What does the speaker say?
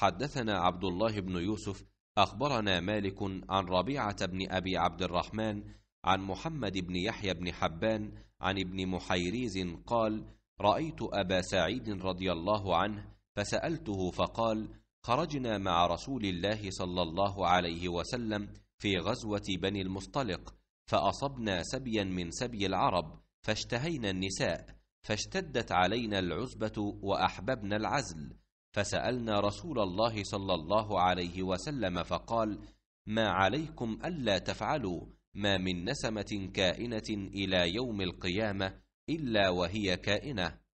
حدثنا عبد الله بن يوسف أخبرنا مالك عن ربيعة بن أبي عبد الرحمن عن محمد بن يحيى بن حبان عن ابن محيريز قال رأيت أبا سعيد رضي الله عنه فسألته فقال خرجنا مع رسول الله صلى الله عليه وسلم في غزوة بني المصطلق فأصبنا سبيا من سبي العرب فاشتهينا النساء فاشتدت علينا العزبة وأحببنا العزل فسالنا رسول الله صلى الله عليه وسلم فقال ما عليكم الا تفعلوا ما من نسمه كائنه الى يوم القيامه الا وهي كائنه